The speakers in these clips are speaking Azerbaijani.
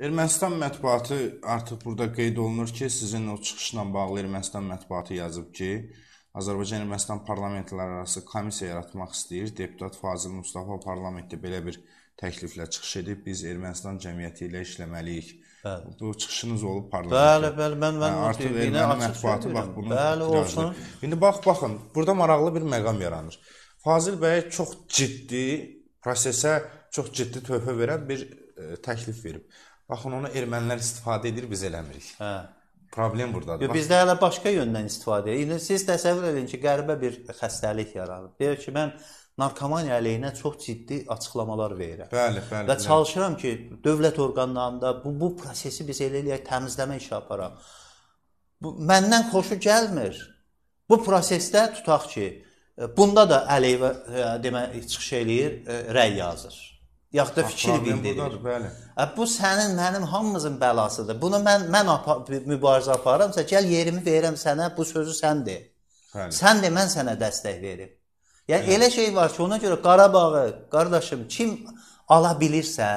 Ermənistan mətbuatı artıq burada qeyd olunur ki, sizin o çıxışla bağlı Ermənistan mətbuatı yazıb ki, Azərbaycan Ermənistan parlamentləri arası komissiya yaratmaq istəyir. Deputat Fazil Mustafa parlamentdə belə bir təkliflə çıxış edib. Biz Ermənistan cəmiyyəti ilə işləməliyik. Bəli. Bu çıxışınız olub parlamentdə. Bəli, bəli, mən mən hə, artıq erməni mətbuatı bax bunu. Bəli, olsun. İndi bax baxın, burada maraqlı bir məqam yaranır. Fazil bəy çox ciddi prosesə çox ciddi töhfə verən bir ə, e, təklif verib. Baxın, onu ermənilər istifadə edir, biz eləmirik. Hə. Problem burdadır. Yo, bizdə hələ başqa yöndən istifadə edir. İndi siz təsəvvür edin ki, qəribə bir xəstəlik yaranıb. Deyir ki, mən narkomaniya əleyhinə çox ciddi açıqlamalar verirəm. Bəli, bəli. Və çalışıram ki, dövlət orqanlarında bu bu prosesi biz elə eləyək, təmizləmə işi aparaq. Bu məndən xoşu gəlmir. Bu prosesdə tutaq ki, bunda da Əliyevə e, demə çıxış eləyir, e, rəy yazır yaxud da fikir bildirir. Bəli. Bu sənin, mənim hamımızın bəlasıdır. Bunu mən mən apa, mübarizə aparıramsa, gəl yerimi verirəm sənə, bu sözü sən de. Bəli. Sən de mən sənə dəstək verim. Yəni Bəli. elə şey var ki, ona görə Qarabağı, qardaşım, kim ala bilirsə,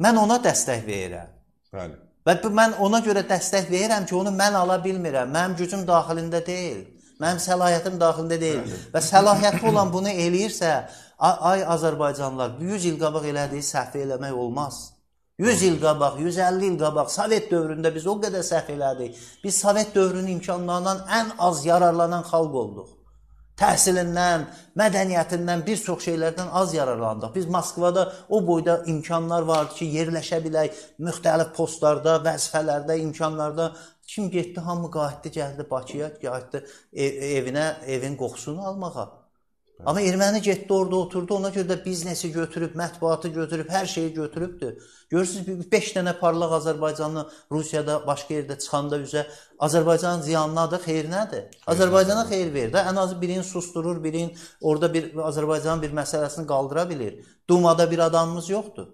mən ona dəstək verirəm. Bəli. Və mən ona görə dəstək verirəm ki, onu mən ala bilmirəm. Mənim gücüm daxilində deyil. Mənim səlahiyyətim daxilində deyil. Hə. Və səlahiyyətli olan bunu eləyirsə, ay Azərbaycanlılar, 100 il qabaq elədiyi səhv eləmək olmaz. 100 il qabaq, 150 il qabaq Sovet dövründə biz o qədər səhv elədik. Biz Sovet dövrünün imkanlarından ən az yararlanan xalq olduq. Təhsilindən, mədəniyyətindən, bir çox şeylərdən az yararlandıq. Biz Moskvada o boyda imkanlar vardı ki, yerləşə bilək müxtəlif postlarda, vəzifələrdə, imkanlarda Kim getdi, hamı qayıtdı, gəldi Bakıya, qayıtdı ev, e, evinə, evin qoxusunu almağa. Amma erməni getdi orada oturdu, ona görə də biznesi götürüb, mətbuatı götürüb, hər şeyi götürübdür. Görürsünüz 5 dənə parlaq Azərbaycanlı Rusiyada, başqa yerdə çıxanda üzə Azərbaycanın ziyanınadır, xeyrinədir. Azərbaycana xeyir verir də, ən azı birini susturur, birini orada bir Azərbaycanın bir məsələsini qaldıra bilir. Dumada bir adamımız yoxdur.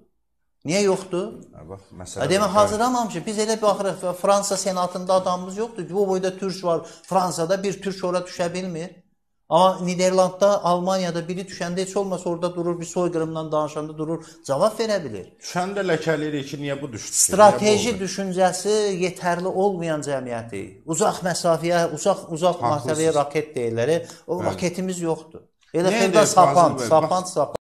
Niyə yoxdur? Hə bax, məsələ. Demək hazırlamam ki, biz elə baxırıq Fransa senatında adamımız yoxdur ki, bu boyda türk var. Fransada bir türk ora düşə bilmir. Amma Niderlandda, Almaniyada biri düşəndə heç olmasa orada durur, bir soyqırımdan danışanda durur, cavab verə bilir. Düşəndə ləkəliyirik ki, niyə bu düşdü? Strateji düşüncəsi yetərli olmayan cəmiyyəti. Uzaq məsafəyə, uzaq uzaq məsafəyə raket deyirlər. E, o raketimiz yoxdur. Elə xeyirdə sapan, sapan, sapan.